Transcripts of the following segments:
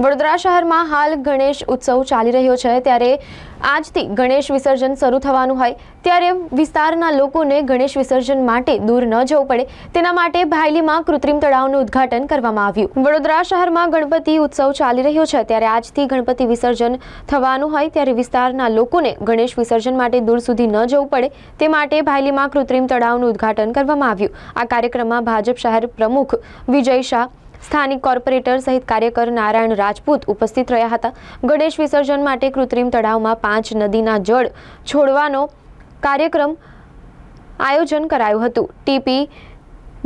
વડોદરા શહેરમાં હાલ ગણેશ ઉત્સવ ચાલી રહ્યો છે ત્યારે આજથી ગણેશ વિસર્જન શરૂ થવાનું હોય ત્યારે વિસ્તારના લોકોને ગણેશ વિસર્જન માટે દૂર ન જવું પડે તેના માટે ભાયલીમાં કૃત્રિમ તળાવનું ઉદ્ઘાટન કરવામાં આવ્યું વડોદરા શહેરમાં ગણપતિ ઉત્સવ ચાલી રહ્યો છે ત્યારે આજથી ગણપતિ વિસર્જન થવાનું હોય ત્યારે વિસ્તારના લોકોને ગણેશ વિસર્જન માટે દૂર સુધી ન જવું પડે તે માટે ભાયલીમાં કૃત્રિમ તળાવનું ઉદ્ઘાટન કરવામાં આવ્યું આ કાર્યક્રમમાં ભાજપ શહેર પ્રમુખ વિજય શાહ સ્થાનિક કોર્પોરેટર સહિત કાર્યકર નારાયણ રાજપૂત ઉપસ્થિત રહ્યા હતા ગણેશ વિસર્જન માટે કૃત્રિમ તળાવમાં પાંચ નદીના જળ છોડવાનો કાર્યક્રમ આયોજન કરાયું હતું ટીપી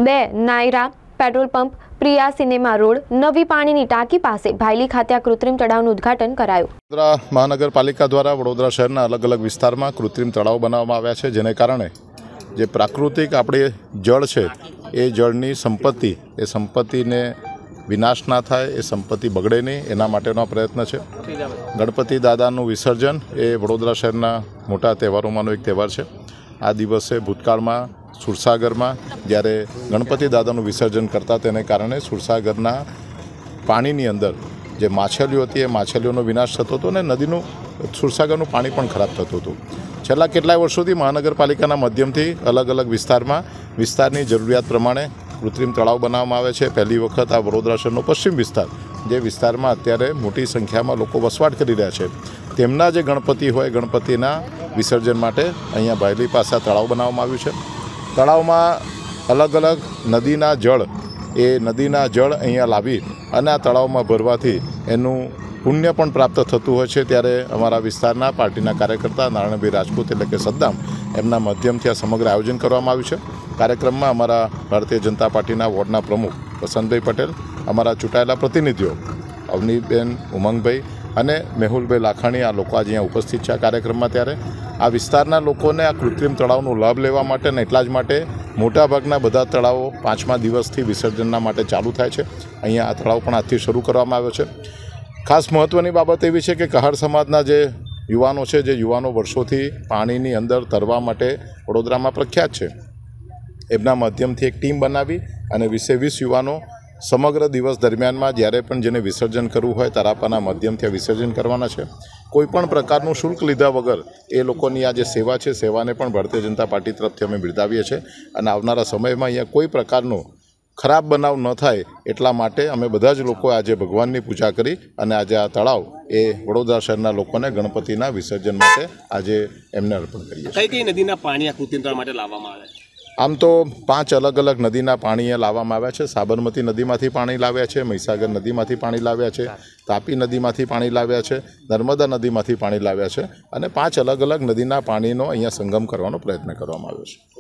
બે Nayara petrol pump Priya cinema road નવી પાણીની ટાંકી પાસે ભાયલી ખાતે આ કૃત્રિમ તળાવનું ઉદ્ઘાટન કરાયું વડોદરા મહાનગરપાલિકા દ્વારા વડોદરા શહેરના અલગ અલગ વિસ્તારમાં કૃત્રિમ તળાવ બનાવવામાં આવ્યા છે જેને કારણે જે પ્રાકૃતિક આપણે જળ છે એ જળની સંપત્તિ એ સંપત્તિને વિનાશ ના થાય એ સંપત્તિ બગડે નહીં એના માટેનો પ્રયત્ન છે ગણપતિ દાદાનું વિસર્જન એ વડોદરા શહેરના મોટા તહેવારોમાંનો એક તહેવાર છે આ દિવસે ભૂતકાળમાં સુરસાગરમાં જ્યારે ગણપતિ દાદાનું વિસર્જન કરતાં તેને કારણે સુરસાગરના પાણીની અંદર જે માછલીઓ હતી એ માછલીઓનો વિનાશ થતો હતો અને નદીનું સુરસાગરનું પાણી પણ ખરાબ થતું હતું છેલ્લા કેટલાય વર્ષોથી મહાનગરપાલિકાના માધ્યમથી અલગ અલગ વિસ્તારમાં વિસ્તારની જરૂરિયાત પ્રમાણે કૃત્રિમ તળાવ બનાવવામાં આવે છે પહેલી વખત આ વડોદરા શહેરનો પશ્ચિમ વિસ્તાર જે વિસ્તારમાં અત્યારે મોટી સંખ્યામાં લોકો વસવાટ કરી રહ્યા છે તેમના જે ગણપતિ હોય ગણપતિના વિસર્જન માટે અહીંયા ભાયલી પાસે તળાવ બનાવવામાં આવ્યું છે તળાવમાં અલગ અલગ નદીના જળ એ નદીના જળ અહીંયા લાવી અને આ તળાવમાં ભરવાથી એનું પુણ્ય પણ પ્રાપ્ત થતું હોય છે ત્યારે અમારા વિસ્તારના પાર્ટીના કાર્યકર્તા નારાયણભાઈ રાજપૂત એટલે કે સદ્દામ એમના માધ્યમથી આ સમગ્ર આયોજન કરવામાં આવ્યું છે કાર્યક્રમમાં અમારા ભારતીય જનતા પાર્ટીના વોર્ડના પ્રમુખ વસંતભાઈ પટેલ અમારા ચૂંટાયેલા પ્રતિનિધિઓ અવનીબેન ઉમંગભાઈ અને મેહુલભાઈ લાખાણી આ લોકો આજે અહીંયા ઉપસ્થિત છે આ કાર્યક્રમમાં ત્યારે આ વિસ્તારના લોકોને આ કૃત્રિમ તળાવનો લાભ લેવા માટે અને એટલા જ માટે મોટાભાગના બધા તળાવો પાંચમા દિવસથી વિસર્જનના માટે ચાલુ થાય છે અહીંયા આ તળાવ પણ આજથી શરૂ કરવામાં આવ્યો છે ખાસ મહત્ત્વની બાબત એવી છે કે કહાર સમાજના જે યુવાનો છે જે યુવાનો વર્ષોથી પાણીની અંદર તરવા માટે વડોદરામાં પ્રખ્યાત છે એમના માધ્યમથી એક ટીમ બનાવી અને વીસે વીસ યુવાનો સમગ્ર દિવસ દરમિયાનમાં જ્યારે પણ જેને વિસર્જન કરવું હોય તારાપાના માધ્યમથી વિસર્જન કરવાના છે કોઈપણ પ્રકારનું શુલ્ક લીધા વગર એ લોકોની આ જે સેવા છે સેવાને પણ ભારતીય જનતા પાર્ટી તરફથી અમે બિરદાવીએ છીએ અને આવનારા સમયમાં અહીંયા કોઈ પ્રકારનું ખરાબ બનાવ ન થાય એટલા માટે અમે બધા જ લોકો આજે ભગવાનની પૂજા કરી અને આજે આ તળાવ એ વડોદરા શહેરના લોકોને ગણપતિના વિસર્જન માટે આજે એમને અર્પણ કરીએ કઈ કઈ નદીના પાણી આ માટે લાવવામાં આવે આમ તો પાંચ અલગ અલગ નદીના પાણી લાવવામાં આવ્યા છે સાબરમતી નદીમાંથી પાણી લાવ્યા છે મહીસાગર નદીમાંથી પાણી લાવ્યા છે તાપી નદીમાંથી પાણી લાવ્યા છે નર્મદા નદીમાંથી પાણી લાવ્યા છે અને પાંચ અલગ અલગ નદીના પાણીનો અહીંયા સંગમ કરવાનો પ્રયત્ન કરવામાં આવ્યો છે